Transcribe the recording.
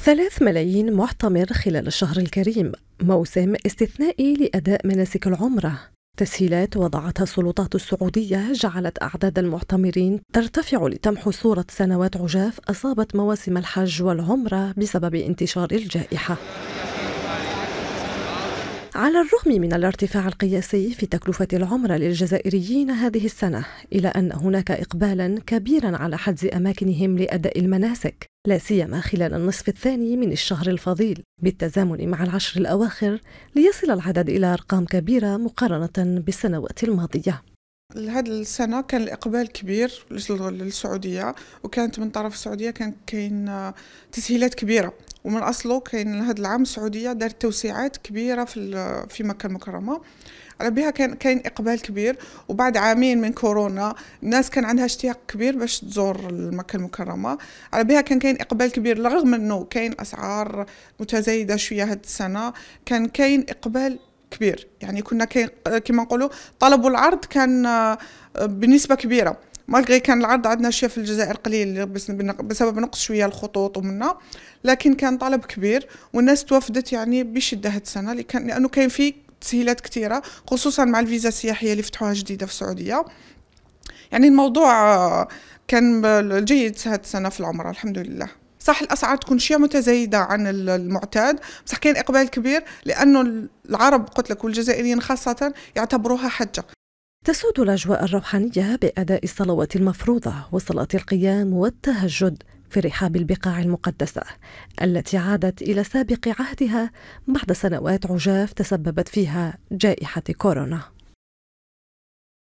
ثلاث ملايين معتمر خلال الشهر الكريم موسم استثنائي لأداء مناسك العمرة تسهيلات وضعتها السلطات السعودية جعلت أعداد المعتمرين ترتفع لتمحو صورة سنوات عجاف أصابت مواسم الحج والعمرة بسبب انتشار الجائحة على الرغم من الارتفاع القياسي في تكلفة العمرة للجزائريين هذه السنة إلى أن هناك إقبالا كبيرا على حجز أماكنهم لأداء المناسك لا سيما خلال النصف الثاني من الشهر الفضيل بالتزامن مع العشر الأواخر ليصل العدد إلى أرقام كبيرة مقارنة بالسنوات الماضية لهذه السنة كان الإقبال كبير للسعودية وكانت من طرف السعودية كان كاين آه، تسهيلات كبيرة ومن أصله كاين هذا العام السعودية دارت توسيعات كبيرة في في مكة المكرمة على بها كان كاين إقبال كبير وبعد عامين من كورونا الناس كان عندها اشتياق كبير باش تزور مكة المكرمة على بها كان كاين إقبال كبير رغم أنه كاين أسعار متزايدة شوية هاد السنة كان كاين إقبال كبير يعني كنا كما نقولوا طلب العرض كان آه، بنسبه كبيره مالغي كان العرض عندنا شويه في الجزائر قليل بس بسبب نقص شويه الخطوط ومنا لكن كان طلب كبير والناس توافدت يعني بشده هاد السنه اللي كان لانه فيه تسهيلات كثيره خصوصا مع الفيزا السياحيه اللي فتحوها جديده في السعوديه يعني الموضوع آه، كان جيد هاد السنه في العمره الحمد لله صح الاسعار تكون شيء متزايده عن المعتاد بصح كان اقبال كبير لانه العرب قلت لك والجزائريين خاصه يعتبروها حجه تسود الاجواء الروحانيه باداء الصلوات المفروضه وصلاه القيام والتهجد في رحاب البقاع المقدسة التي عادت إلى سابق عهدها بعد سنوات عجاف تسببت فيها جائحة كورونا